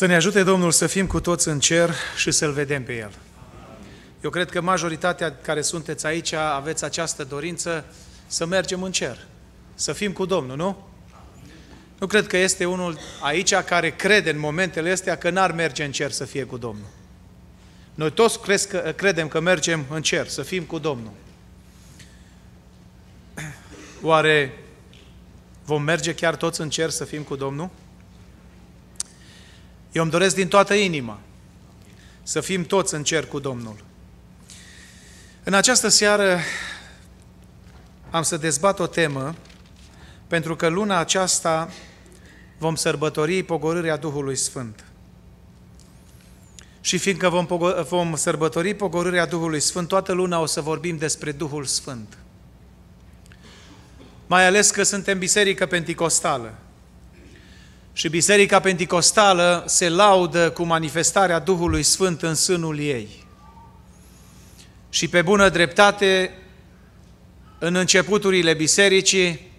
Să ne ajute Domnul să fim cu toți în cer și să-L vedem pe El. Eu cred că majoritatea care sunteți aici aveți această dorință să mergem în cer, să fim cu Domnul, nu? Nu cred că este unul aici care crede în momentele astea că n-ar merge în cer să fie cu Domnul. Noi toți că, credem că mergem în cer, să fim cu Domnul. Oare vom merge chiar toți în cer să fim cu Domnul? Eu îmi doresc din toată inima să fim toți în cer cu Domnul. În această seară am să dezbat o temă, pentru că luna aceasta vom sărbători pogorârea Duhului Sfânt. Și fiindcă vom, vom sărbători pogorârea Duhului Sfânt, toată luna o să vorbim despre Duhul Sfânt. Mai ales că suntem biserică penticostală. Și Biserica Pentecostală se laudă cu manifestarea Duhului Sfânt în sânul ei. Și pe bună dreptate, în începuturile bisericii,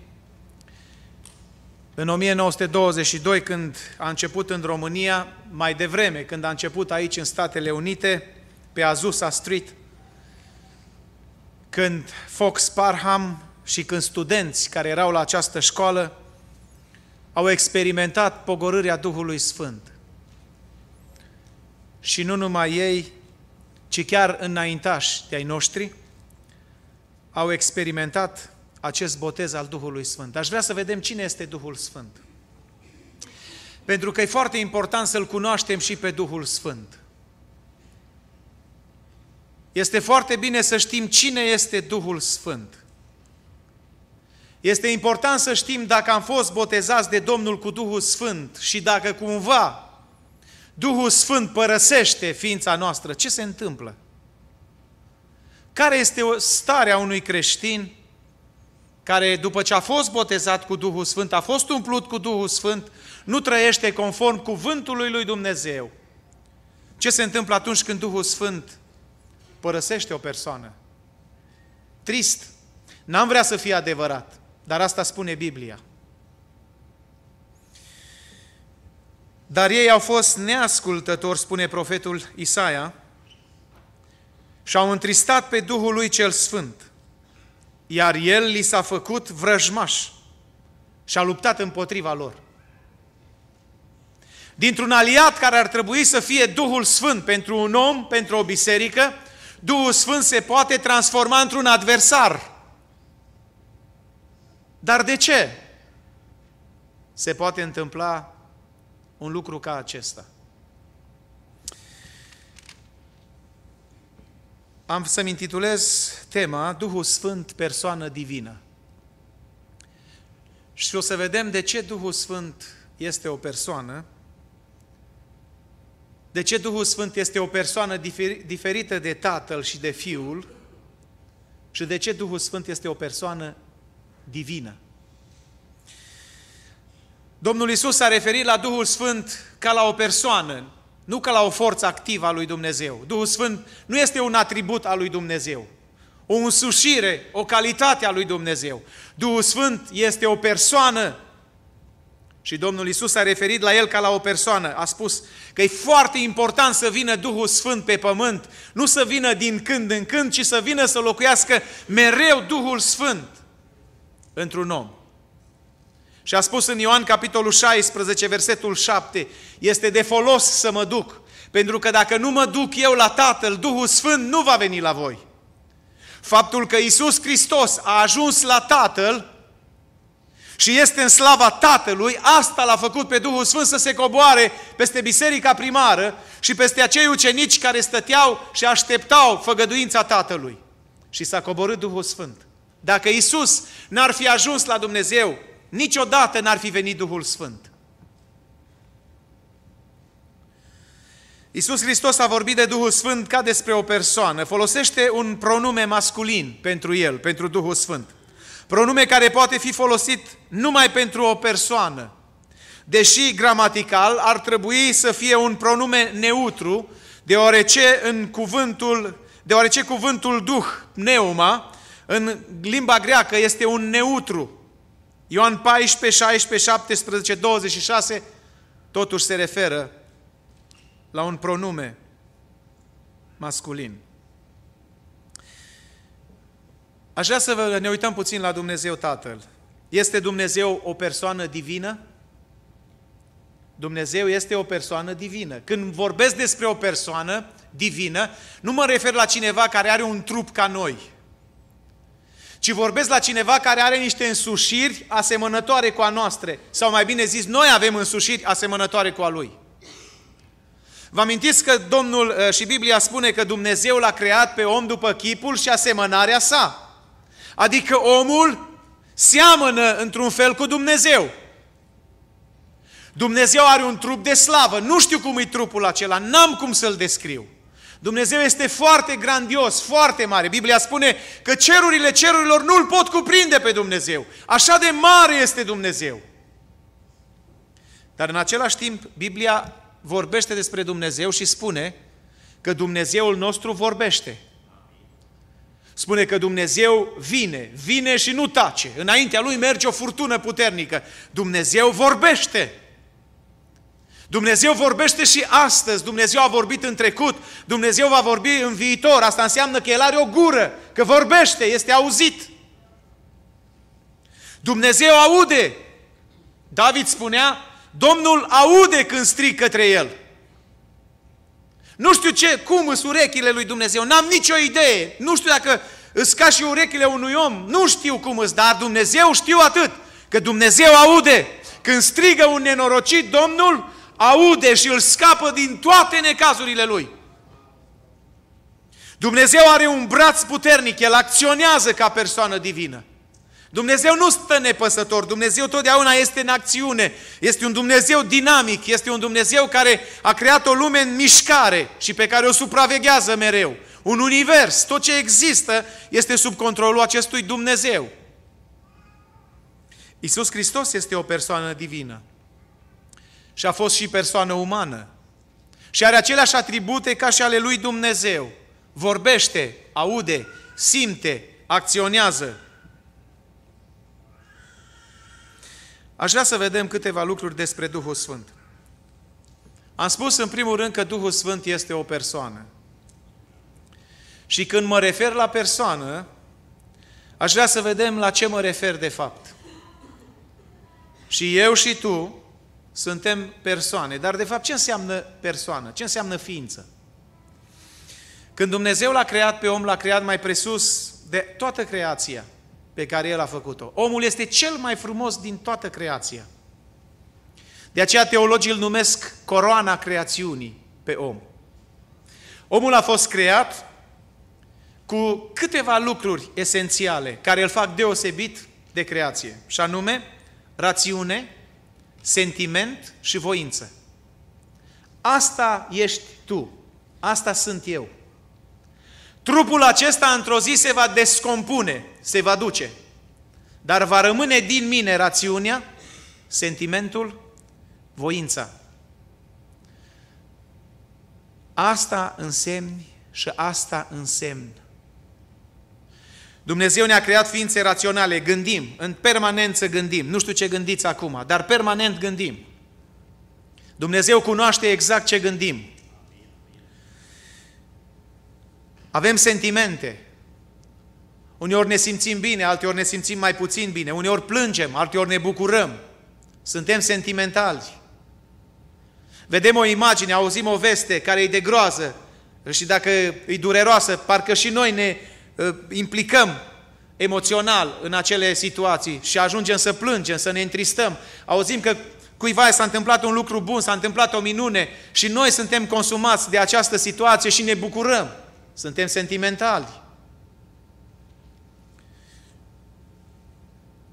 în 1922, când a început în România, mai devreme, când a început aici în Statele Unite, pe Azusa Street, când Fox Parham și când studenți care erau la această școală au experimentat pogorârea Duhului Sfânt. Și nu numai ei, ci chiar înaintași de-ai noștri, au experimentat acest botez al Duhului Sfânt. Aș vrea să vedem cine este Duhul Sfânt. Pentru că e foarte important să-L cunoaștem și pe Duhul Sfânt. Este foarte bine să știm cine este Duhul Sfânt. Este important să știm dacă am fost botezați de Domnul cu Duhul Sfânt și dacă cumva Duhul Sfânt părăsește ființa noastră, ce se întâmplă? Care este starea unui creștin care după ce a fost botezat cu Duhul Sfânt, a fost umplut cu Duhul Sfânt, nu trăiește conform cuvântului lui Dumnezeu? Ce se întâmplă atunci când Duhul Sfânt părăsește o persoană? Trist. N-am vrea să fie adevărat. Dar asta spune Biblia. Dar ei au fost neascultători, spune profetul Isaia, și au întristat pe Duhul lui cel Sfânt, iar el li s-a făcut vrăjmaș și a luptat împotriva lor. Dintr-un aliat care ar trebui să fie Duhul Sfânt pentru un om, pentru o biserică, Duhul Sfânt se poate transforma într-un adversar. Dar de ce se poate întâmpla un lucru ca acesta? Am să-mi intitulez tema Duhul Sfânt, persoană divină. Și o să vedem de ce Duhul Sfânt este o persoană, de ce Duhul Sfânt este o persoană diferită de Tatăl și de Fiul și de ce Duhul Sfânt este o persoană divină. Domnul Isus s-a referit la Duhul Sfânt ca la o persoană, nu ca la o forță activă a lui Dumnezeu. Duhul Sfânt nu este un atribut al lui Dumnezeu, o însușire, o calitate a lui Dumnezeu. Duhul Sfânt este o persoană și Domnul Isus s-a referit la el ca la o persoană. A spus că e foarte important să vină Duhul Sfânt pe pământ, nu să vină din când în când, ci să vină să locuiască mereu Duhul Sfânt într-un om. Și a spus în Ioan capitolul 16, versetul 7, este de folos să mă duc, pentru că dacă nu mă duc eu la Tatăl, Duhul Sfânt nu va veni la voi. Faptul că Isus Hristos a ajuns la Tatăl și este în slava Tatălui, asta l-a făcut pe Duhul Sfânt să se coboare peste biserica primară și peste acei ucenici care stăteau și așteptau făgăduința Tatălui. Și s-a coborât Duhul Sfânt. Dacă Isus n-ar fi ajuns la Dumnezeu, niciodată n-ar fi venit Duhul Sfânt. Isus Hristos a vorbit de Duhul Sfânt ca despre o persoană. Folosește un pronume masculin pentru el, pentru Duhul Sfânt. Pronume care poate fi folosit numai pentru o persoană. Deși gramatical ar trebui să fie un pronume neutru, deoarece în cuvântul, deoarece cuvântul Duh, neuma, în limba greacă este un neutru. Ioan 14, 16, 17, 26 totuși se referă la un pronume masculin. Aș vrea să ne uităm puțin la Dumnezeu Tatăl. Este Dumnezeu o persoană divină? Dumnezeu este o persoană divină. Când vorbesc despre o persoană divină, nu mă refer la cineva care are un trup ca noi – ci vorbesc la cineva care are niște însușiri asemănătoare cu a noastre. Sau mai bine zis, noi avem însușiri asemănătoare cu a lui. Vă amintiți că Domnul uh, și Biblia spune că Dumnezeu l-a creat pe om după chipul și asemănarea sa. Adică omul seamănă într-un fel cu Dumnezeu. Dumnezeu are un trup de slavă. Nu știu cum e trupul acela, n-am cum să-l descriu. Dumnezeu este foarte grandios, foarte mare. Biblia spune că cerurile cerurilor nu-L pot cuprinde pe Dumnezeu. Așa de mare este Dumnezeu. Dar în același timp, Biblia vorbește despre Dumnezeu și spune că Dumnezeul nostru vorbește. Spune că Dumnezeu vine, vine și nu tace. Înaintea lui merge o furtună puternică. Dumnezeu vorbește. Dumnezeu vorbește și astăzi, Dumnezeu a vorbit în trecut, Dumnezeu va vorbi în viitor. Asta înseamnă că El are o gură, că vorbește, este auzit. Dumnezeu aude. David spunea, Domnul aude când strig către El. Nu știu ce, cum sunt urechile lui Dumnezeu, n-am nicio idee. Nu știu dacă îți ca și urechile unui om, nu știu cum îți, dar Dumnezeu știu atât, că Dumnezeu aude. Când strigă un nenorocit, Domnul aude și îl scapă din toate necazurile lui. Dumnezeu are un braț puternic, El acționează ca persoană divină. Dumnezeu nu stă nepăsător, Dumnezeu totdeauna este în acțiune, este un Dumnezeu dinamic, este un Dumnezeu care a creat o lume în mișcare și pe care o supraveghează mereu. Un univers, tot ce există este sub controlul acestui Dumnezeu. Isus Hristos este o persoană divină și a fost și persoană umană. Și are aceleași atribute ca și ale lui Dumnezeu. Vorbește, aude, simte, acționează. Aș vrea să vedem câteva lucruri despre Duhul Sfânt. Am spus în primul rând că Duhul Sfânt este o persoană. Și când mă refer la persoană, aș vrea să vedem la ce mă refer de fapt. Și eu și tu suntem persoane. Dar de fapt ce înseamnă persoană? Ce înseamnă ființă? Când Dumnezeu l-a creat pe om, l-a creat mai presus de toată creația pe care El a făcut-o. Omul este cel mai frumos din toată creația. De aceea teologii îl numesc coroana creațiunii pe om. Omul a fost creat cu câteva lucruri esențiale care îl fac deosebit de creație, și anume rațiune, sentiment și voință. Asta ești tu, asta sunt eu. Trupul acesta într-o zi se va descompune, se va duce, dar va rămâne din mine rațiunea, sentimentul, voința. Asta însemni și asta însemnă. Dumnezeu ne-a creat ființe raționale, gândim, în permanență gândim. Nu știu ce gândiți acum, dar permanent gândim. Dumnezeu cunoaște exact ce gândim. Avem sentimente. Uneori ne simțim bine, alteori ne simțim mai puțin bine, uneori plângem, alteori ne bucurăm. Suntem sentimentali. Vedem o imagine, auzim o veste care e de groază și dacă e dureroasă, parcă și noi ne Ă, implicăm emoțional în acele situații și ajungem să plângem, să ne întristăm, auzim că cuiva s-a întâmplat un lucru bun, s-a întâmplat o minune și noi suntem consumați de această situație și ne bucurăm. Suntem sentimentali.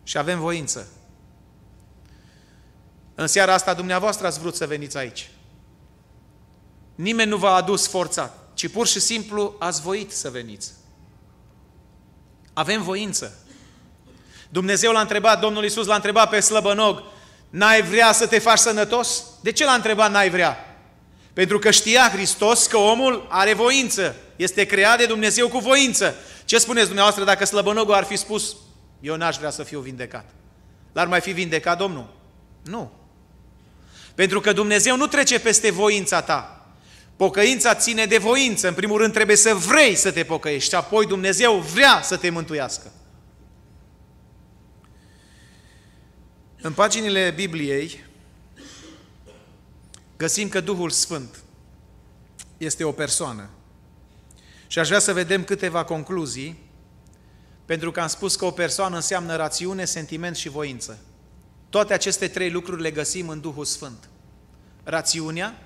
Și avem voință. În seara asta dumneavoastră ați vrut să veniți aici. Nimeni nu v-a adus forțat, ci pur și simplu ați voit să veniți. Avem voință. Dumnezeu l-a întrebat, Domnul Iisus l-a întrebat pe slăbănog, n-ai vrea să te faci sănătos? De ce l-a întrebat n-ai vrea? Pentru că știa Hristos că omul are voință. Este creat de Dumnezeu cu voință. Ce spuneți dumneavoastră dacă slăbănogul ar fi spus, eu n-aș vrea să fiu vindecat? L-ar mai fi vindecat Domnul? Nu. Pentru că Dumnezeu nu trece peste voința ta. Pocăința ține de voință. În primul rând trebuie să vrei să te pocăiești, apoi Dumnezeu vrea să te mântuiască. În paginile Bibliei găsim că Duhul Sfânt este o persoană. Și aș vrea să vedem câteva concluzii, pentru că am spus că o persoană înseamnă rațiune, sentiment și voință. Toate aceste trei lucruri le găsim în Duhul Sfânt. Rațiunea,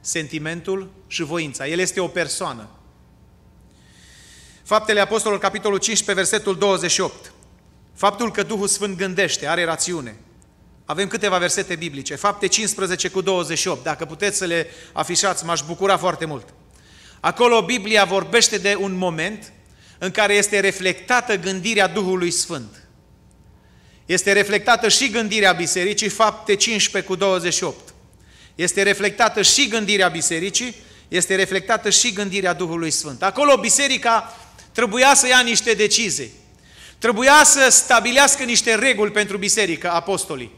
sentimentul și voința. El este o persoană. Faptele Apostolului, capitolul 15, versetul 28. Faptul că Duhul Sfânt gândește, are rațiune. Avem câteva versete biblice, fapte 15 cu 28, dacă puteți să le afișați, m-aș bucura foarte mult. Acolo Biblia vorbește de un moment în care este reflectată gândirea Duhului Sfânt. Este reflectată și gândirea Bisericii, fapte 15 cu 28. Este reflectată și gândirea bisericii, este reflectată și gândirea Duhului Sfânt. Acolo biserica trebuia să ia niște decizii. Trebuia să stabilească niște reguli pentru biserică, apostolii.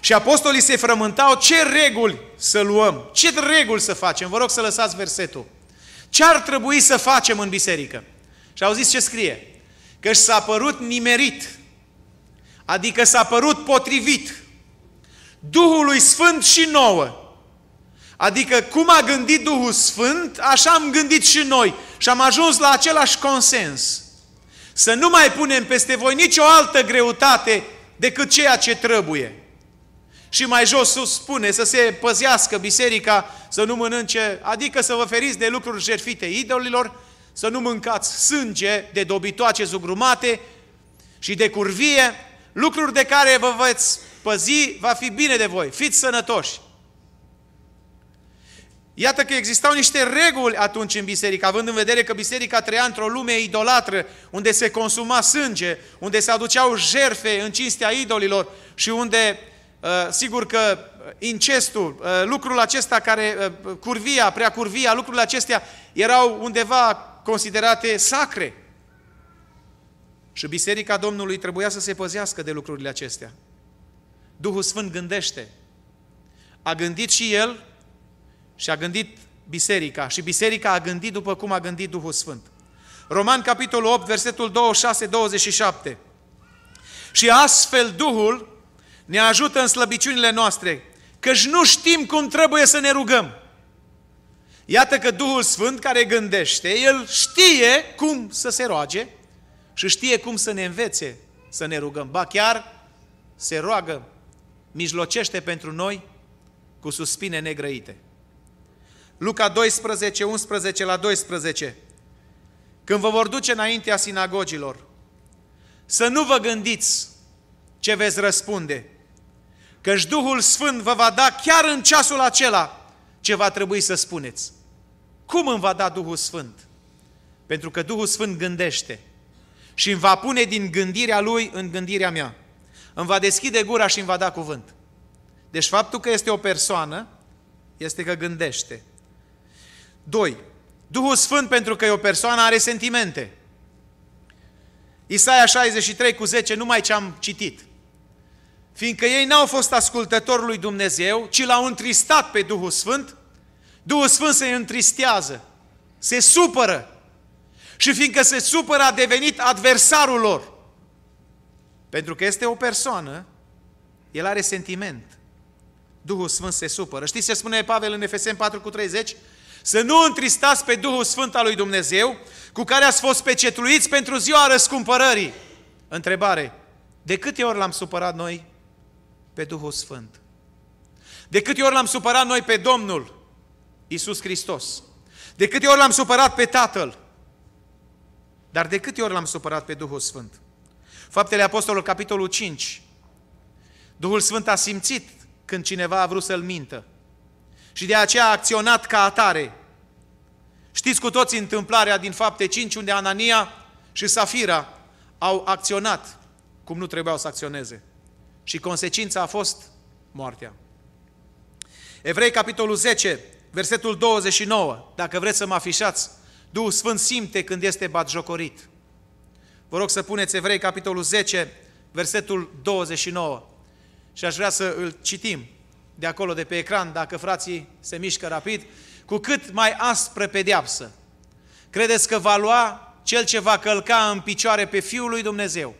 Și apostolii se frământau ce reguli să luăm, ce reguli să facem. Vă rog să lăsați versetul. Ce ar trebui să facem în biserică? Și au zis ce scrie? Că s-a părut nimerit, adică s-a părut potrivit Duhului Sfânt și nouă Adică cum a gândit Duhul Sfânt, așa am gândit și noi. Și am ajuns la același consens. Să nu mai punem peste voi nicio altă greutate decât ceea ce trebuie. Și mai jos sus spune să se păzească biserica, să nu mănânce, adică să vă feriți de lucruri jerfite idolilor, să nu mâncați sânge de dobitoace zugrumate și de curvie, lucruri de care vă veți păzi, va fi bine de voi, fiți sănătoși. Iată că existau niște reguli atunci în biserică, având în vedere că biserica trăia într-o lume idolatră, unde se consuma sânge, unde se aduceau jerfe în cinstea idolilor și unde, uh, sigur că uh, incestul, uh, lucrul acesta care, curvia, prea curvia, lucrurile acestea erau undeva considerate sacre. Și biserica Domnului trebuia să se păzească de lucrurile acestea. Duhul Sfânt gândește. A gândit și el și a gândit biserica și biserica a gândit după cum a gândit Duhul Sfânt. Roman, capitolul 8, versetul 26-27. Și astfel Duhul ne ajută în slăbiciunile noastre, căci nu știm cum trebuie să ne rugăm. Iată că Duhul Sfânt care gândește, El știe cum să se roage și știe cum să ne învețe să ne rugăm. Ba chiar se roagă, mijlocește pentru noi cu suspine negrăite. Luca 12, 11 la 12. Când vă vor duce înaintea sinagogilor, să nu vă gândiți ce veți răspunde, căci Duhul Sfânt vă va da chiar în ceasul acela ce va trebui să spuneți. Cum îmi va da Duhul Sfânt? Pentru că Duhul Sfânt gândește și îmi va pune din gândirea Lui în gândirea mea. Îmi va deschide gura și îmi va da cuvânt. Deci faptul că este o persoană este că gândește. 2. Duhul Sfânt, pentru că e o persoană, are sentimente. Isaia 63 cu 10, numai ce am citit. Fiindcă ei n-au fost ascultători lui Dumnezeu, ci l-au întristat pe Duhul Sfânt, Duhul Sfânt se întristează, se supără. Și fiindcă se supără, a devenit adversarul lor. Pentru că este o persoană, el are sentiment. Duhul Sfânt se supără. Știți ce spune Pavel în Efeseni 4 cu 30? Să nu întristați pe Duhul Sfânt al lui Dumnezeu, cu care ați fost pecetluiți pentru ziua răscumpărării. Întrebare. De câte ori l-am supărat noi pe Duhul Sfânt? De câte ori l-am supărat noi pe Domnul Isus Hristos? De câte ori l-am supărat pe Tatăl? Dar de câte ori l-am supărat pe Duhul Sfânt? Faptele Apostolului, capitolul 5. Duhul Sfânt a simțit când cineva a vrut să-l mintă și de aceea a acționat ca atare. Știți cu toți întâmplarea din fapte 5, unde Anania și Safira au acționat cum nu trebuiau să acționeze. Și consecința a fost moartea. Evrei, capitolul 10, versetul 29, dacă vreți să mă afișați, Duhul Sfânt simte când este batjocorit. Vă rog să puneți Evrei, capitolul 10, versetul 29. Și aș vrea să îl citim de acolo, de pe ecran, dacă frații se mișcă rapid, cu cât mai aspre pedeapsă. Credeți că va lua cel ce va călca în picioare pe Fiul lui Dumnezeu?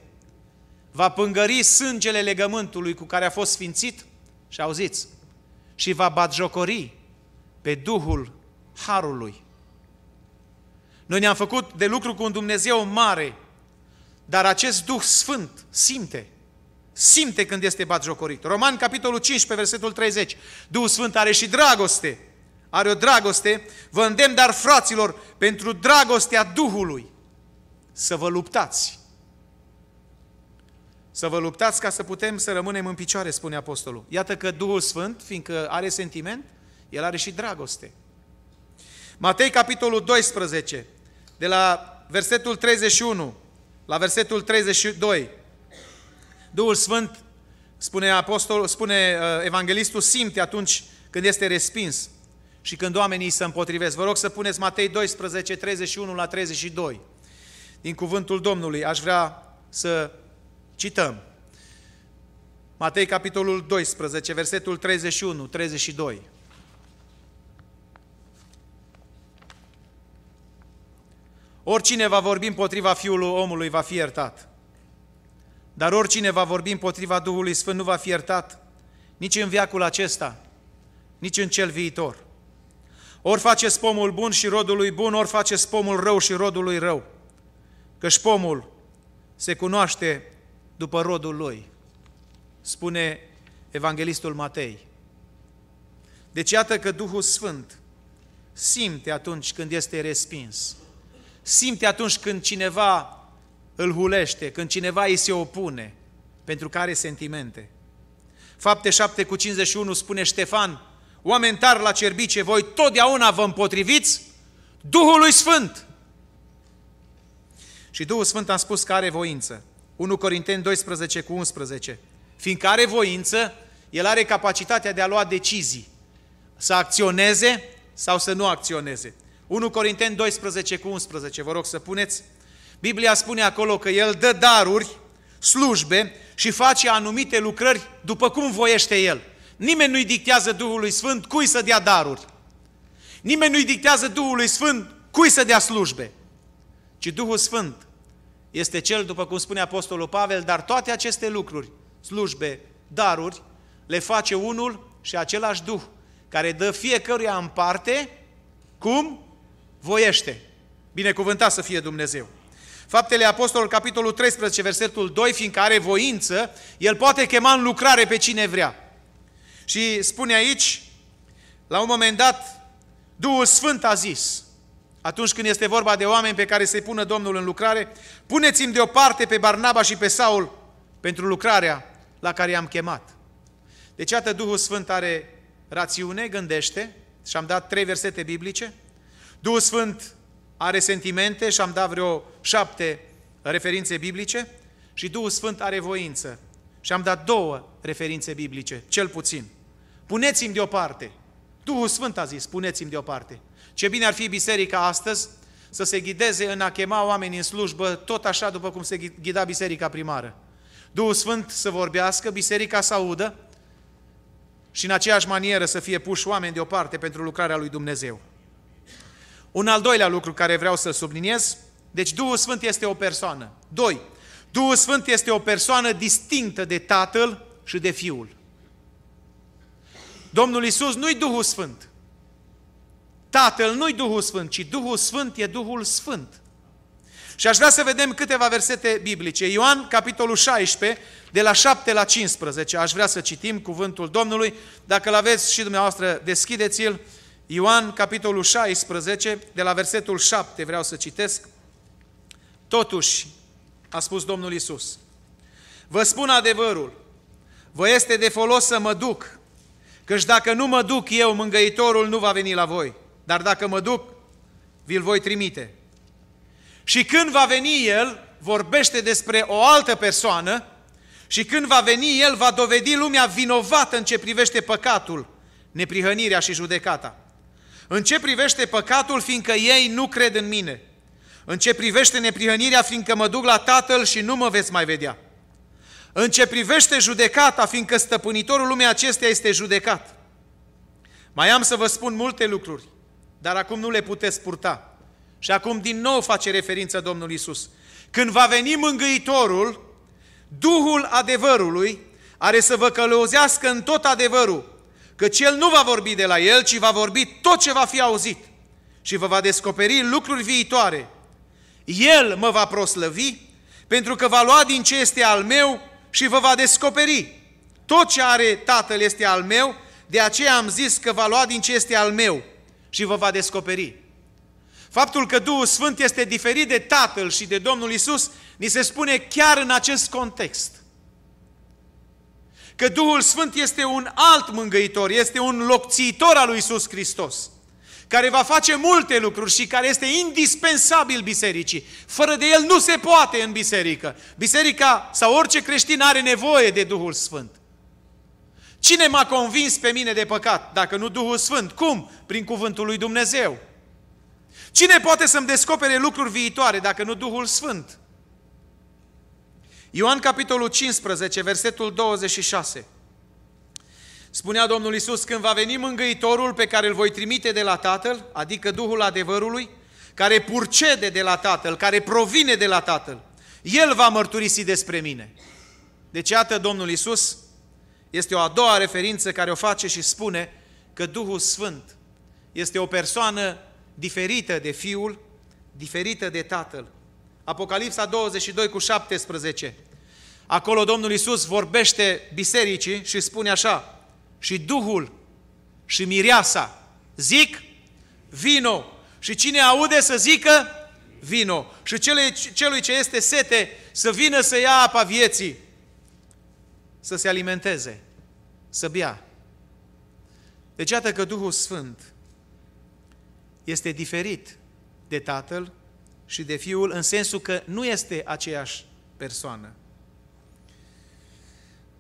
Va pângări sângele legământului cu care a fost sfințit? Și auziți, și va batjocori pe Duhul Harului. Noi ne-am făcut de lucru cu un Dumnezeu mare, dar acest Duh Sfânt simte, simte când este batjocorit. Roman, capitolul 15, versetul 30. Duhul Sfânt are și dragoste. Are o dragoste. Vă îndemn, dar fraților, pentru dragostea Duhului să vă luptați. Să vă luptați ca să putem să rămânem în picioare, spune apostolul. Iată că Duhul Sfânt, fiindcă are sentiment, el are și dragoste. Matei, capitolul 12, de la versetul 31 la versetul 32. Duhul Sfânt, spune, apostol, spune uh, evanghelistul, simte atunci când este respins și când oamenii se împotrivesc. Vă rog să puneți Matei 12, 31 la 32 din cuvântul Domnului. Aș vrea să cităm. Matei, capitolul 12, versetul 31, 32. Oricine va vorbi împotriva Fiului omului va fi iertat. Dar oricine va vorbi împotriva Duhului Sfânt nu va fi iertat, nici în viacul acesta, nici în cel viitor. Ori faceți pomul bun și rodul lui bun, ori faceți pomul rău și rodul lui rău. Căci pomul se cunoaște după rodul lui, spune Evanghelistul Matei. Deci iată că Duhul Sfânt simte atunci când este respins, simte atunci când cineva îl hulește, când cineva îi se opune, pentru care sentimente. Fapte 7 cu 51 spune Ștefan, oameni tar la cerbice, voi totdeauna vă împotriviți Duhului Sfânt. Și Duhul Sfânt a spus că are voință. 1 Corinteni 12 cu 11. Fiindcă are voință, el are capacitatea de a lua decizii. Să acționeze sau să nu acționeze. 1 Corinteni 12 cu 11. Vă rog să puneți Biblia spune acolo că El dă daruri, slujbe și face anumite lucrări după cum voiește El. Nimeni nu-i dictează Duhului Sfânt cui să dea daruri. Nimeni nu-i dictează Duhului Sfânt cui să dea slujbe. Ci Duhul Sfânt este cel, după cum spune Apostolul Pavel, dar toate aceste lucruri, slujbe, daruri, le face unul și același Duh, care dă fiecăruia în parte cum voiește. Binecuvântat să fie Dumnezeu! Faptele Apostolului, capitolul 13, versetul 2, fiindcă are voință, el poate chema în lucrare pe cine vrea. Și spune aici, la un moment dat, Duhul Sfânt a zis, atunci când este vorba de oameni pe care se pună Domnul în lucrare, puneți-mi deoparte pe Barnaba și pe Saul pentru lucrarea la care i-am chemat. Deci, iată, Duhul Sfânt are rațiune, gândește, și am dat trei versete biblice. Duhul Sfânt are sentimente și am dat vreo șapte referințe biblice și Duhul Sfânt are voință. Și am dat două referințe biblice, cel puțin. Puneți-mi deoparte. Duhul Sfânt a zis, puneți-mi deoparte. Ce bine ar fi biserica astăzi să se ghideze în a chema oamenii în slujbă, tot așa după cum se ghida biserica primară. Duhul Sfânt să vorbească, biserica să audă și în aceeași manieră să fie puși oameni deoparte pentru lucrarea lui Dumnezeu. Un al doilea lucru care vreau să subliniez deci Duhul Sfânt este o persoană. Doi, Duhul Sfânt este o persoană distinctă de Tatăl și de Fiul. Domnul Isus nu-i Duhul Sfânt. Tatăl nu-i Duhul Sfânt, ci Duhul Sfânt e Duhul Sfânt. Și aș vrea să vedem câteva versete biblice. Ioan, capitolul 16, de la 7 la 15. Aș vrea să citim cuvântul Domnului. Dacă l-aveți și dumneavoastră, deschideți-l. Ioan, capitolul 16, de la versetul 7, vreau să citesc. Totuși, a spus Domnul Isus, vă spun adevărul, vă este de folos să mă duc, căci dacă nu mă duc eu, mângăitorul nu va veni la voi, dar dacă mă duc, vi-l voi trimite. Și când va veni el, vorbește despre o altă persoană, și când va veni el, va dovedi lumea vinovată în ce privește păcatul, neprihănirea și judecata. În ce privește păcatul, fiindcă ei nu cred în mine – în ce privește neprihănirea, fiindcă mă duc la Tatăl și nu mă veți mai vedea. În ce privește judecata, fiindcă stăpânitorul lumea acesteia este judecat. Mai am să vă spun multe lucruri, dar acum nu le puteți purta. Și acum din nou face referință Domnul Isus. Când va veni mângâitorul, Duhul adevărului, are să vă călăuzească în tot adevărul, căci El nu va vorbi de la El, ci va vorbi tot ce va fi auzit și vă va descoperi lucruri viitoare el mă va proslăvi, pentru că va lua din ce este al meu și vă va descoperi. Tot ce are Tatăl este al meu, de aceea am zis că va lua din ce este al meu și vă va descoperi. Faptul că Duhul Sfânt este diferit de Tatăl și de Domnul Isus, ni se spune chiar în acest context. Că Duhul Sfânt este un alt mângăitor, este un locțiitor al lui Isus Hristos care va face multe lucruri și care este indispensabil bisericii. Fără de el nu se poate în biserică. Biserica sau orice creștin are nevoie de Duhul Sfânt. Cine m-a convins pe mine de păcat, dacă nu Duhul Sfânt? Cum? Prin cuvântul lui Dumnezeu. Cine poate să-mi descopere lucruri viitoare, dacă nu Duhul Sfânt? Ioan capitolul 15, versetul 26. Spunea Domnul Isus, când va veni mângâitorul pe care îl voi trimite de la Tatăl, adică Duhul adevărului, care purcede de la Tatăl, care provine de la Tatăl, El va mărturisi despre mine. Deci iată Domnul Isus este o a doua referință care o face și spune că Duhul Sfânt este o persoană diferită de Fiul, diferită de Tatăl. Apocalipsa 22 cu 17. Acolo Domnul Isus vorbește bisericii și spune așa, și Duhul și Mireasa zic vino și cine aude să zică vino și celui, celui ce este sete să vină să ia apa vieții, să se alimenteze, să bea. Deci iată că Duhul Sfânt este diferit de Tatăl și de Fiul în sensul că nu este aceeași persoană.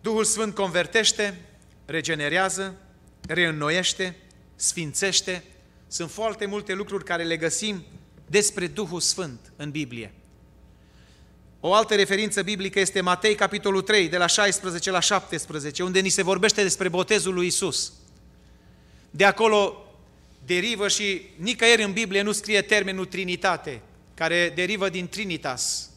Duhul Sfânt convertește, regenerează, reînnoiește, sfințește. Sunt foarte multe lucruri care le găsim despre Duhul Sfânt în Biblie. O altă referință biblică este Matei, capitolul 3, de la 16 la 17, unde ni se vorbește despre botezul lui Isus. De acolo derivă și nicăieri în Biblie nu scrie termenul Trinitate, care derivă din Trinitas,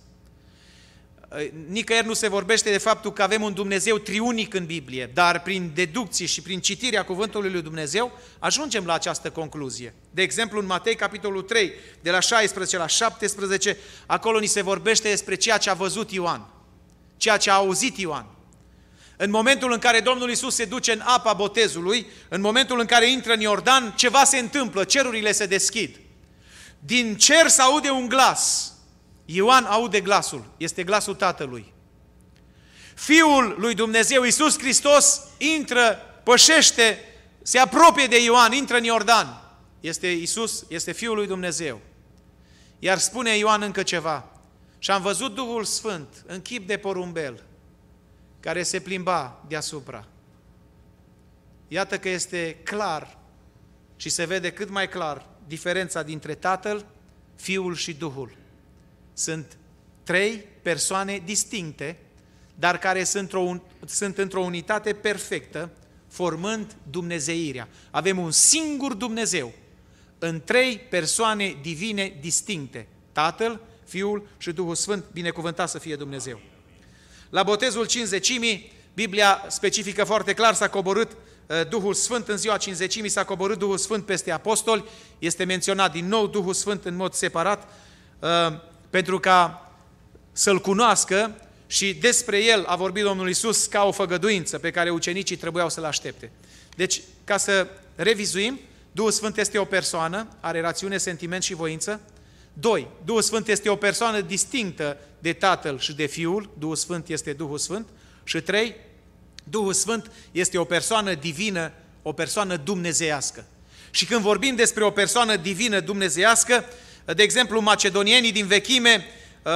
Ă, nicăieri nu se vorbește de faptul că avem un Dumnezeu triunic în Biblie, dar prin deducții și prin citirea cuvântului lui Dumnezeu ajungem la această concluzie. De exemplu, în Matei, capitolul 3, de la 16 la 17, acolo ni se vorbește despre ceea ce a văzut Ioan, ceea ce a auzit Ioan. În momentul în care Domnul Isus se duce în apa botezului, în momentul în care intră în Iordan, ceva se întâmplă, cerurile se deschid. Din cer se aude un glas, Ioan aude glasul, este glasul tatălui. Fiul lui Dumnezeu, Iisus Hristos, intră, pășește, se apropie de Ioan, intră în Iordan. Este Iisus, este Fiul lui Dumnezeu. Iar spune Ioan încă ceva. Și am văzut Duhul Sfânt în chip de porumbel, care se plimba deasupra. Iată că este clar și se vede cât mai clar diferența dintre Tatăl, Fiul și Duhul. Sunt trei persoane distincte, dar care sunt, într-o, sunt într-o unitate perfectă, formând Dumnezeirea. Avem un singur Dumnezeu în trei persoane divine distincte. Tatăl, Fiul și Duhul Sfânt, binecuvântat să fie Dumnezeu. La botezul cinzecimii, Biblia specifică foarte clar, s-a coborât uh, Duhul Sfânt în ziua cinzecimii, s-a coborât Duhul Sfânt peste apostoli, este menționat din nou Duhul Sfânt în mod separat, uh, pentru ca să-L cunoască și despre El a vorbit Domnul Isus ca o făgăduință pe care ucenicii trebuiau să-L aștepte. Deci, ca să revizuim, Duhul Sfânt este o persoană, are rațiune, sentiment și voință. 2. Duhul Sfânt este o persoană distinctă de Tatăl și de Fiul. Duhul Sfânt este Duhul Sfânt. Și 3. Duhul Sfânt este o persoană divină, o persoană dumnezeiască. Și când vorbim despre o persoană divină dumnezeiască, de exemplu, macedonienii din vechime uh,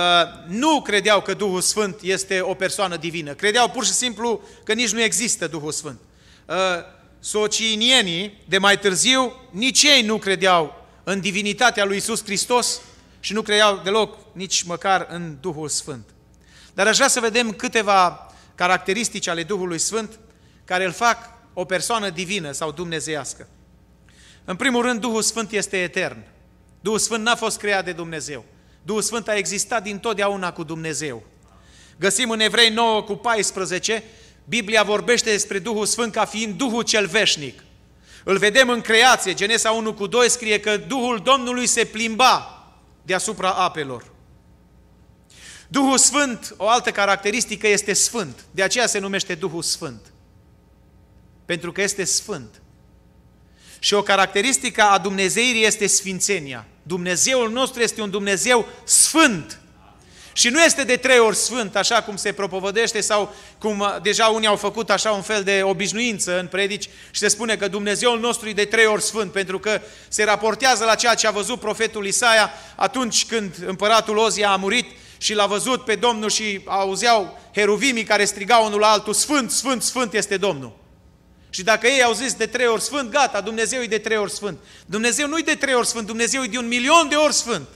nu credeau că Duhul Sfânt este o persoană divină. Credeau pur și simplu că nici nu există Duhul Sfânt. Uh, socinienii, de mai târziu, nici ei nu credeau în divinitatea lui Isus Hristos și nu credeau deloc nici măcar în Duhul Sfânt. Dar aș vrea să vedem câteva caracteristici ale Duhului Sfânt care îl fac o persoană divină sau dumnezeiască. În primul rând, Duhul Sfânt este etern – Duhul Sfânt n-a fost creat de Dumnezeu. Duhul Sfânt a existat dintotdeauna cu Dumnezeu. Găsim în Evrei 9 cu 14, Biblia vorbește despre Duhul Sfânt ca fiind Duhul cel veșnic. Îl vedem în creație, Genesa 1 cu 2 scrie că Duhul Domnului se plimba deasupra apelor. Duhul Sfânt, o altă caracteristică, este sfânt. De aceea se numește Duhul Sfânt. Pentru că este sfânt. Și o caracteristică a Dumnezeirii este sfințenia. Dumnezeul nostru este un Dumnezeu sfânt. Și nu este de trei ori sfânt, așa cum se propovădește sau cum uh, deja unii au făcut așa un fel de obișnuință în predici și se spune că Dumnezeul nostru e de trei ori sfânt, pentru că se raportează la ceea ce a văzut profetul Isaia atunci când împăratul Ozia a murit și l-a văzut pe Domnul și auzeau heruvimii care strigau unul la altul, Sfânt, Sfânt, Sfânt este Domnul. Și dacă ei au zis de trei ori sfânt, gata, Dumnezeu e de trei ori sfânt. Dumnezeu nu e de trei ori sfânt, Dumnezeu e de un milion de ori sfânt.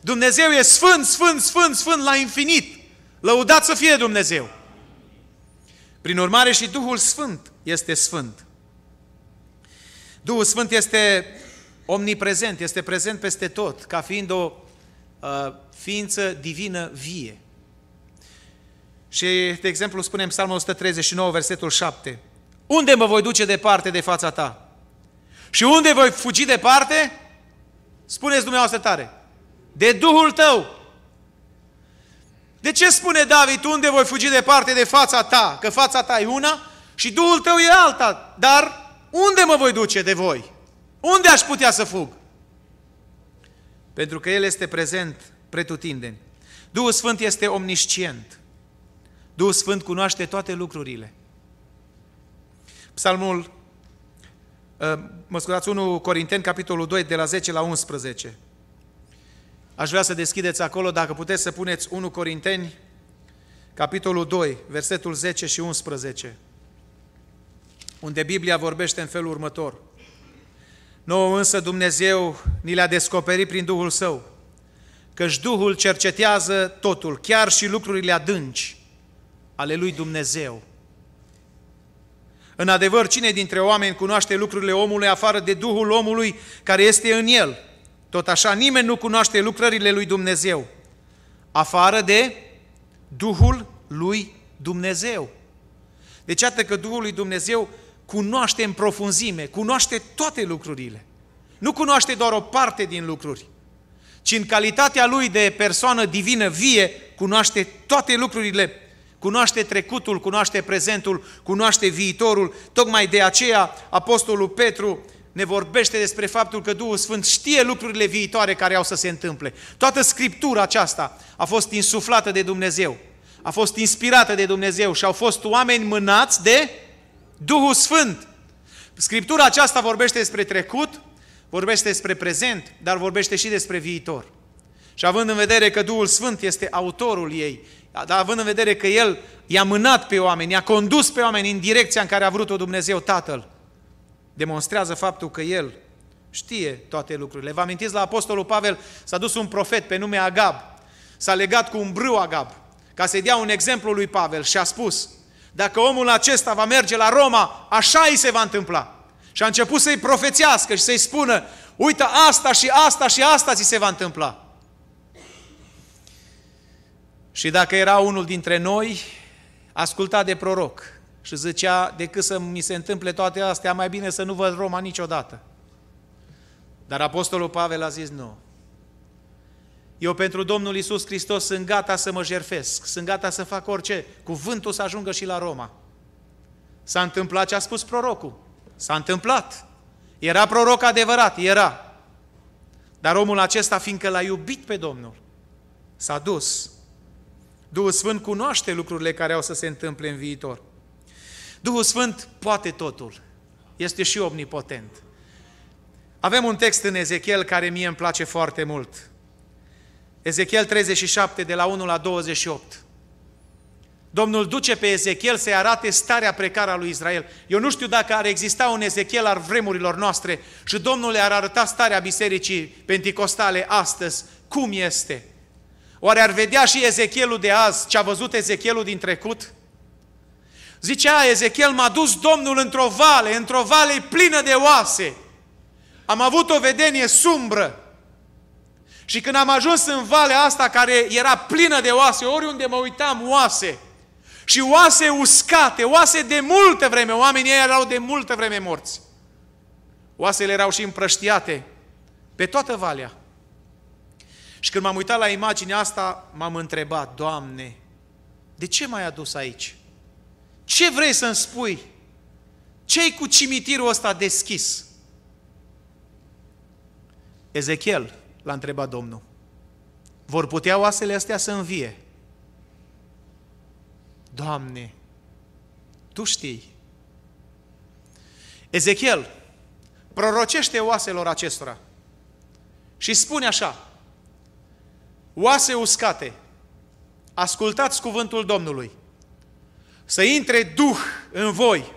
Dumnezeu e sfânt, sfânt, sfânt, sfânt la infinit. Lăudat să fie Dumnezeu. Prin urmare și Duhul Sfânt este sfânt. Duhul Sfânt este omniprezent, este prezent peste tot, ca fiind o uh, ființă divină vie. Și, de exemplu, spunem Psalmul 139, versetul 7. Unde mă voi duce departe de fața ta? Și unde voi fugi departe? Spuneți dumneavoastră tare. De Duhul tău. De ce spune David, unde voi fugi departe de fața ta? Că fața ta e una și Duhul tău e alta. Dar unde mă voi duce de voi? Unde aș putea să fug? Pentru că El este prezent pretutindeni. Duhul Sfânt este omniscient. Duhul Sfânt cunoaște toate lucrurile. Psalmul, uh, mă scuzați, 1 Corinteni, capitolul 2, de la 10 la 11. Aș vrea să deschideți acolo, dacă puteți să puneți 1 Corinteni, capitolul 2, versetul 10 și 11, unde Biblia vorbește în felul următor. Nouă însă Dumnezeu ni le-a descoperit prin Duhul Său, căci Duhul cercetează totul, chiar și lucrurile adânci ale lui Dumnezeu. În adevăr, cine dintre oameni cunoaște lucrurile omului afară de Duhul omului care este în el? Tot așa, nimeni nu cunoaște lucrările lui Dumnezeu afară de Duhul lui Dumnezeu. Deci atât că Duhul lui Dumnezeu cunoaște în profunzime, cunoaște toate lucrurile. Nu cunoaște doar o parte din lucruri, ci în calitatea lui de persoană divină vie, cunoaște toate lucrurile cunoaște trecutul, cunoaște prezentul, cunoaște viitorul. Tocmai de aceea Apostolul Petru ne vorbește despre faptul că Duhul Sfânt știe lucrurile viitoare care au să se întâmple. Toată scriptura aceasta a fost insuflată de Dumnezeu, a fost inspirată de Dumnezeu și au fost oameni mânați de Duhul Sfânt. Scriptura aceasta vorbește despre trecut, vorbește despre prezent, dar vorbește și despre viitor. Și având în vedere că Duhul Sfânt este autorul ei, da, dar având în vedere că El i-a mânat pe oameni, i-a condus pe oameni în direcția în care a vrut-o Dumnezeu Tatăl, demonstrează faptul că El știe toate lucrurile. Vă amintiți la Apostolul Pavel s-a dus un profet pe nume Agab, s-a legat cu un brâu Agab, ca să-i dea un exemplu lui Pavel și a spus, dacă omul acesta va merge la Roma, așa îi se va întâmpla. Și a început să-i profețească și să-i spună, uite asta și asta și asta ți se va întâmpla. Și dacă era unul dintre noi, asculta de proroc și zicea, decât să mi se întâmple toate astea, mai bine să nu văd Roma niciodată. Dar Apostolul Pavel a zis nu. Eu pentru Domnul Isus Hristos sunt gata să mă jerfesc, sunt gata să fac orice. Cuvântul să ajungă și la Roma. S-a întâmplat ce a spus prorocul. S-a întâmplat. Era proroc adevărat, era. Dar omul acesta, fiindcă l-a iubit pe Domnul, s-a dus Duhul Sfânt cunoaște lucrurile care au să se întâmple în viitor. Duhul Sfânt poate totul. Este și omnipotent. Avem un text în Ezechiel care mie îmi place foarte mult. Ezechiel 37, de la 1 la 28. Domnul duce pe Ezechiel să-i arate starea precară a lui Israel. Eu nu știu dacă ar exista un Ezechiel al vremurilor noastre și Domnul le-ar arăta starea bisericii pentecostale astăzi, cum este. Oare ar vedea și Ezechielul de azi ce a văzut Ezechielul din trecut? Zicea Ezechiel, m-a dus Domnul într-o vale, într-o vale plină de oase. Am avut o vedenie sumbră. Și când am ajuns în valea asta care era plină de oase, oriunde mă uitam, oase. Și oase uscate, oase de multă vreme, oamenii ei erau de multă vreme morți. Oasele erau și împrăștiate pe toată valea. Și când m-am uitat la imaginea asta, m-am întrebat, Doamne, de ce m-ai adus aici? Ce vrei să-mi spui? ce cu cimitirul ăsta deschis? Ezechiel l-a întrebat Domnul. Vor putea oasele astea să învie? Doamne, Tu știi. Ezechiel prorocește oaselor acestora și spune așa, oase uscate, ascultați cuvântul Domnului, să intre Duh în voi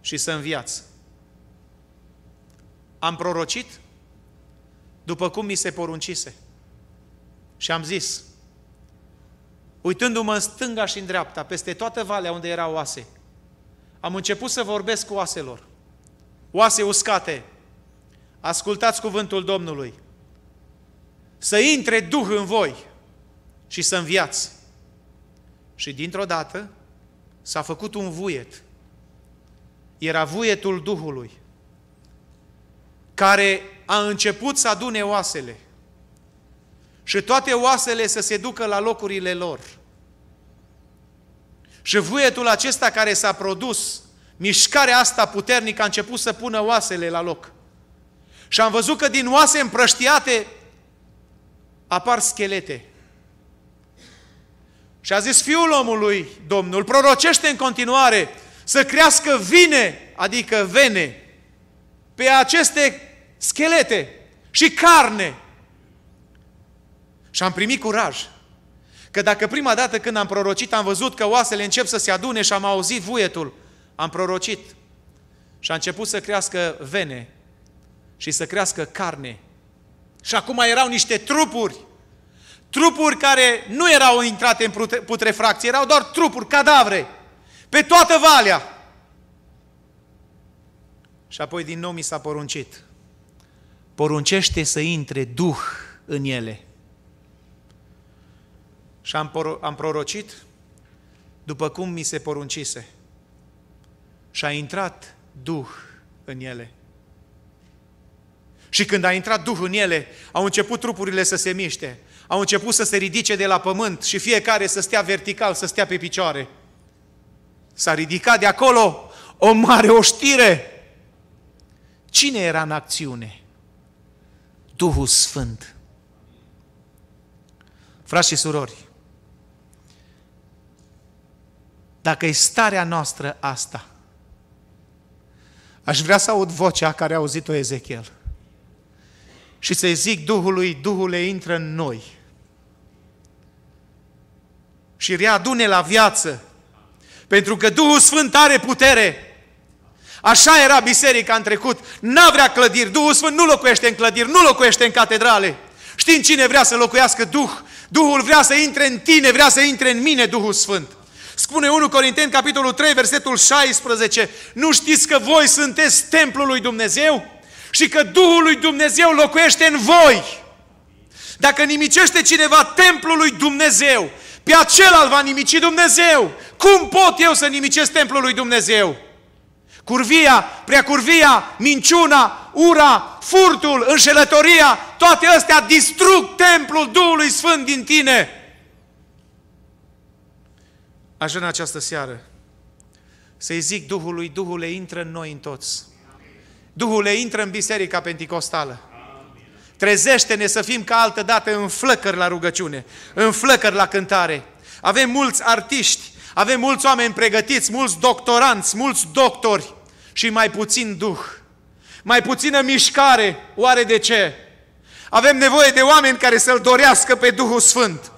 și să înviați. Am prorocit după cum mi se poruncise. Și am zis, uitându-mă în stânga și în dreapta, peste toată valea unde erau oase, am început să vorbesc cu oaselor. Oase uscate, ascultați cuvântul Domnului să intre Duh în voi și să înviați. Și dintr-o dată s-a făcut un vuiet. Era vuietul Duhului, care a început să adune oasele și toate oasele să se ducă la locurile lor. Și vuietul acesta care s-a produs, mișcarea asta puternică a început să pună oasele la loc. Și am văzut că din oase împrăștiate apar schelete. Și a zis fiul omului, Domnul, prorocește în continuare să crească vine, adică vene, pe aceste schelete și carne. Și am primit curaj. Că dacă prima dată când am prorocit am văzut că oasele încep să se adune și am auzit vuietul, am prorocit și a început să crească vene și să crească carne și acum erau niște trupuri. Trupuri care nu erau intrate în putrefracție, erau doar trupuri, cadavre. Pe toată valea. Și apoi din nou mi s-a poruncit. Poruncește să intre Duh în ele. Și am, por- am prorocit după cum mi se poruncise. Și a intrat Duh în ele. Și când a intrat Duhul în ele, au început trupurile să se miște, au început să se ridice de la pământ și fiecare să stea vertical, să stea pe picioare. S-a ridicat de acolo o mare oștire. Cine era în acțiune? Duhul Sfânt. Frați și surori, dacă e starea noastră asta, aș vrea să aud vocea care a auzit-o Ezechiel și să-i zic Duhului, Duhule, intră în noi și readune la viață, pentru că Duhul Sfânt are putere. Așa era biserica în trecut. n vrea clădiri. Duhul Sfânt nu locuiește în clădiri, nu locuiește în catedrale. Știind cine vrea să locuiască Duh, Duhul vrea să intre în tine, vrea să intre în mine Duhul Sfânt. Spune 1 Corinteni, capitolul 3, versetul 16, nu știți că voi sunteți templul lui Dumnezeu? și că Duhul lui Dumnezeu locuiește în voi. Dacă nimicește cineva templul lui Dumnezeu, pe acela îl va nimici Dumnezeu. Cum pot eu să nimicesc templul lui Dumnezeu? Curvia, preacurvia, minciuna, ura, furtul, înșelătoria, toate astea distrug templul Duhului Sfânt din tine. Așa în această seară să-i zic Duhului, Duhule, intră în noi în toți. Duhul le intră în biserica penticostală. Trezește-ne să fim ca altă dată în flăcări la rugăciune, în flăcări la cântare. Avem mulți artiști, avem mulți oameni pregătiți, mulți doctoranți, mulți doctori și mai puțin duh. Mai puțină mișcare, oare de ce? Avem nevoie de oameni care să-L dorească pe Duhul Sfânt.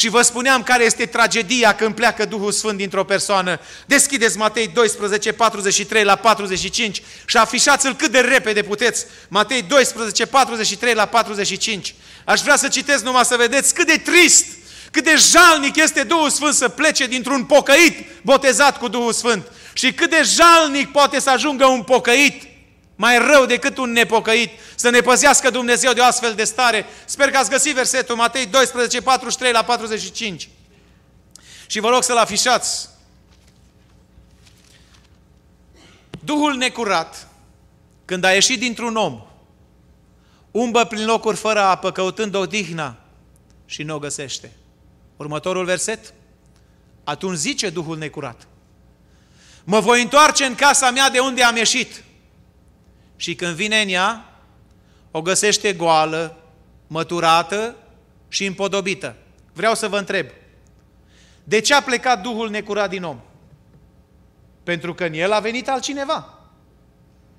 Și vă spuneam care este tragedia când pleacă Duhul Sfânt dintr-o persoană. Deschideți Matei 12, 43 la 45 și afișați-l cât de repede puteți. Matei 12, 43 la 45. Aș vrea să citesc numai să vedeți cât de trist, cât de jalnic este Duhul Sfânt să plece dintr-un pocăit botezat cu Duhul Sfânt. Și cât de jalnic poate să ajungă un pocăit mai rău decât un nepocăit, să ne păzească Dumnezeu de o astfel de stare. Sper că ați găsit versetul Matei 12, 43 la 45. Și vă rog să-l afișați. Duhul necurat, când a ieșit dintr-un om, umbă prin locuri fără apă, căutând o dihna și nu o găsește. Următorul verset? Atunci zice Duhul necurat. Mă voi întoarce în casa mea de unde am ieșit și când vine în ea, o găsește goală, măturată și împodobită. Vreau să vă întreb, de ce a plecat Duhul necurat din om? Pentru că în el a venit altcineva.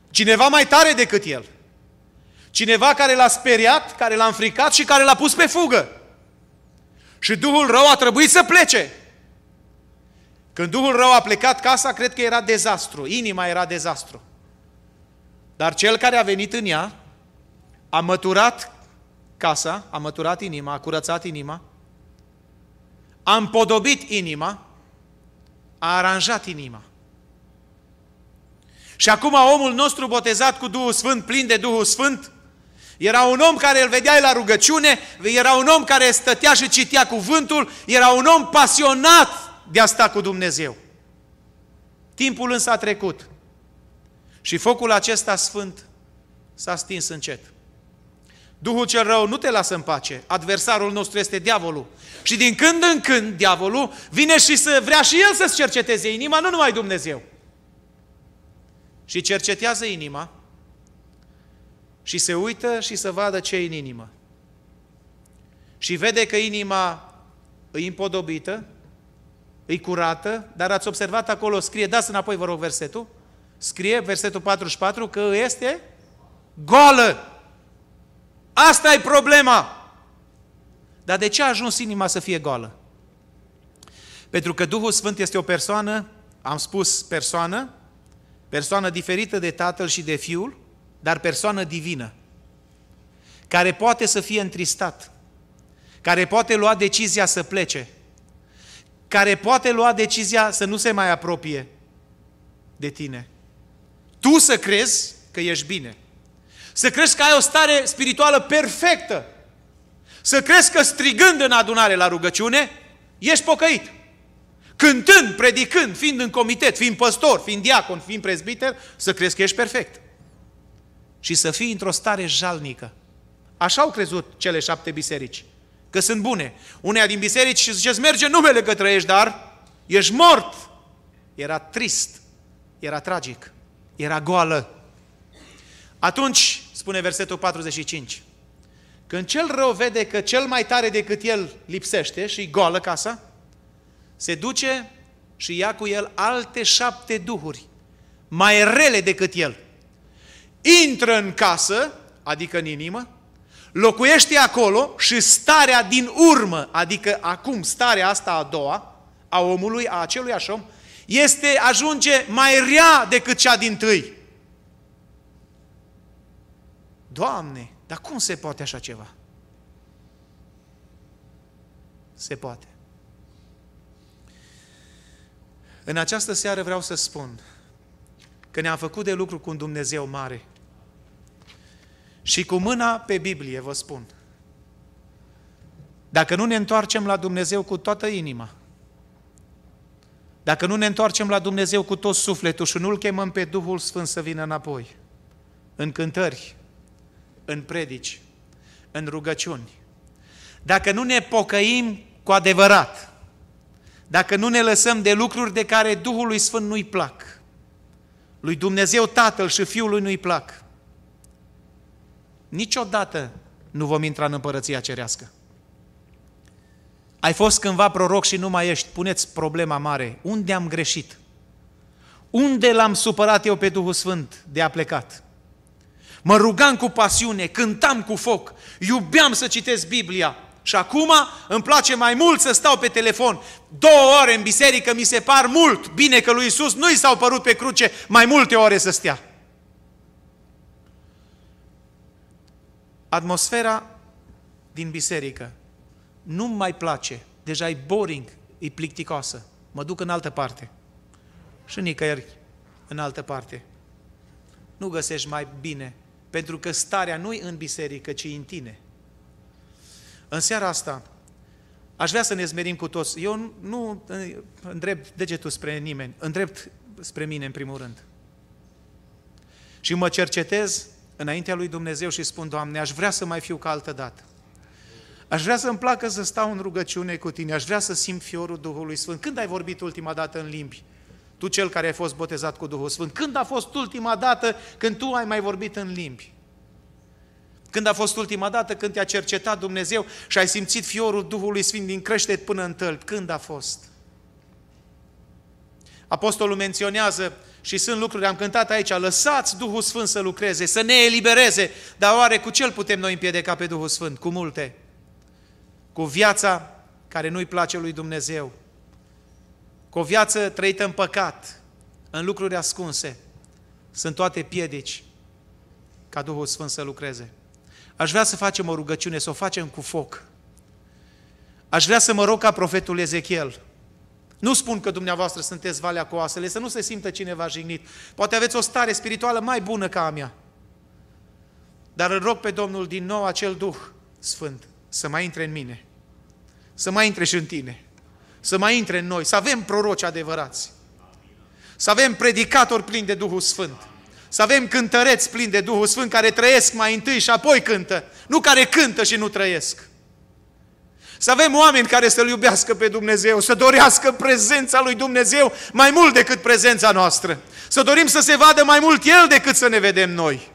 Cineva mai tare decât el. Cineva care l-a speriat, care l-a înfricat și care l-a pus pe fugă. Și Duhul rău a trebuit să plece. Când Duhul rău a plecat casa, cred că era dezastru. Inima era dezastru. Dar cel care a venit în ea a măturat casa, a măturat inima, a curățat inima, a împodobit inima, a aranjat inima. Și acum omul nostru botezat cu Duhul Sfânt, plin de Duhul Sfânt, era un om care îl vedeai la rugăciune, era un om care stătea și citea cuvântul, era un om pasionat de a sta cu Dumnezeu. Timpul însă a trecut. Și focul acesta sfânt s-a stins încet. Duhul cel rău nu te lasă în pace. Adversarul nostru este diavolul. Și din când în când, diavolul vine și să vrea și el să-ți cerceteze inima, nu numai Dumnezeu. Și cercetează inima și se uită și să vadă ce e în inimă. Și vede că inima e împodobită, e curată, dar ați observat acolo, scrie, dați înapoi, vă rog, versetul, scrie versetul 44 că este goală. Asta e problema. Dar de ce a ajuns inima să fie goală? Pentru că Duhul Sfânt este o persoană, am spus persoană, persoană diferită de Tatăl și de Fiul, dar persoană divină, care poate să fie întristat, care poate lua decizia să plece, care poate lua decizia să nu se mai apropie de tine. Tu să crezi că ești bine. Să crezi că ai o stare spirituală perfectă. Să crezi că strigând în adunare la rugăciune, ești pocăit. Cântând, predicând, fiind în comitet, fiind păstor, fiind diacon, fiind prezbiter, să crezi că ești perfect. Și să fii într-o stare jalnică. Așa au crezut cele șapte biserici. Că sunt bune. Unea din biserici și ziceți, merge numele că trăiești, dar ești mort. Era trist, era tragic era goală. Atunci, spune versetul 45, când cel rău vede că cel mai tare decât el lipsește și goală casa, se duce și ia cu el alte șapte duhuri, mai rele decât el. Intră în casă, adică în inimă, locuiește acolo și starea din urmă, adică acum starea asta a doua, a omului, a acelui așa om, este, ajunge mai rea decât cea din tâi. Doamne, dar cum se poate așa ceva? Se poate. În această seară vreau să spun că ne am făcut de lucru cu un Dumnezeu mare. Și cu mâna pe Biblie, vă spun. Dacă nu ne întoarcem la Dumnezeu cu toată inima, dacă nu ne întoarcem la Dumnezeu cu tot sufletul și nu-L chemăm pe Duhul Sfânt să vină înapoi, în cântări, în predici, în rugăciuni, dacă nu ne pocăim cu adevărat, dacă nu ne lăsăm de lucruri de care Duhului Sfânt nu-i plac, lui Dumnezeu Tatăl și Fiului nu-i plac, niciodată nu vom intra în împărăția cerească. Ai fost cândva proroc și nu mai ești. Puneți problema mare. Unde am greșit? Unde l-am supărat eu pe Duhul Sfânt de a plecat? Mă rugam cu pasiune, cântam cu foc, iubeam să citesc Biblia. Și acum îmi place mai mult să stau pe telefon. Două ore în biserică mi se par mult. Bine că lui Isus nu i s-au părut pe cruce mai multe ore să stea. Atmosfera din biserică nu mai place, deja e boring, e plicticoasă, mă duc în altă parte. Și nicăieri în altă parte. Nu găsești mai bine, pentru că starea nu-i în biserică, ci în tine. În seara asta, aș vrea să ne zmerim cu toți. Eu nu îndrept degetul spre nimeni, îndrept spre mine în primul rând. Și mă cercetez înaintea lui Dumnezeu și spun, Doamne, aș vrea să mai fiu ca altă dată. Aș vrea să-mi placă să stau în rugăciune cu tine, aș vrea să simt fiorul Duhului Sfânt. Când ai vorbit ultima dată în limbi? Tu cel care ai fost botezat cu Duhul Sfânt. Când a fost ultima dată când tu ai mai vorbit în limbi? Când a fost ultima dată când te-a cercetat Dumnezeu și ai simțit fiorul Duhului Sfânt din creștet până în tălp? Când a fost? Apostolul menționează și sunt lucruri, am cântat aici, lăsați Duhul Sfânt să lucreze, să ne elibereze, dar oare cu ce putem noi împiedeca pe Duhul Sfânt? Cu multe cu viața care nu-i place lui Dumnezeu, cu o viață trăită în păcat, în lucruri ascunse, sunt toate piedici ca Duhul Sfânt să lucreze. Aș vrea să facem o rugăciune, să o facem cu foc. Aș vrea să mă rog ca profetul Ezechiel. Nu spun că dumneavoastră sunteți valea cu oasele, să nu se simtă cineva jignit. Poate aveți o stare spirituală mai bună ca a mea. Dar îl rog pe Domnul din nou acel Duh Sfânt să mai intre în mine, să mai intre și în tine, să mai intre în noi, să avem proroci adevărați, să avem predicatori plini de Duhul Sfânt, să avem cântăreți plini de Duhul Sfânt care trăiesc mai întâi și apoi cântă, nu care cântă și nu trăiesc. Să avem oameni care să-L iubească pe Dumnezeu, să dorească prezența lui Dumnezeu mai mult decât prezența noastră. Să dorim să se vadă mai mult El decât să ne vedem noi.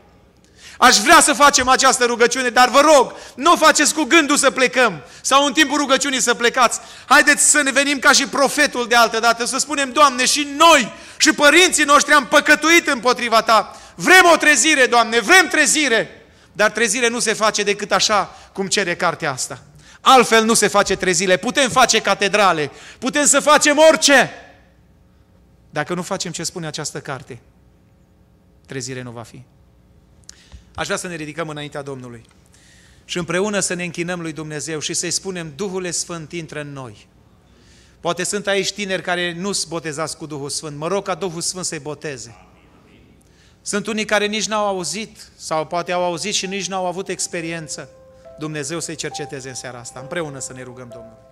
Aș vrea să facem această rugăciune, dar vă rog, nu o faceți cu gândul să plecăm sau în timpul rugăciunii să plecați. Haideți să ne venim ca și profetul de altă dată, să spunem, Doamne, și noi și părinții noștri am păcătuit împotriva Ta. Vrem o trezire, Doamne, vrem trezire. Dar trezire nu se face decât așa cum cere cartea asta. Altfel nu se face trezile. Putem face catedrale, putem să facem orice. Dacă nu facem ce spune această carte, trezire nu va fi. Aș vrea să ne ridicăm înaintea Domnului și împreună să ne închinăm lui Dumnezeu și să-i spunem, Duhul Sfânt, intră în noi. Poate sunt aici tineri care nu sunt botezați cu Duhul Sfânt. Mă rog ca Duhul Sfânt să-i boteze. Sunt unii care nici n-au auzit sau poate au auzit și nici n-au avut experiență. Dumnezeu să-i cerceteze în seara asta. Împreună să ne rugăm, Domnul.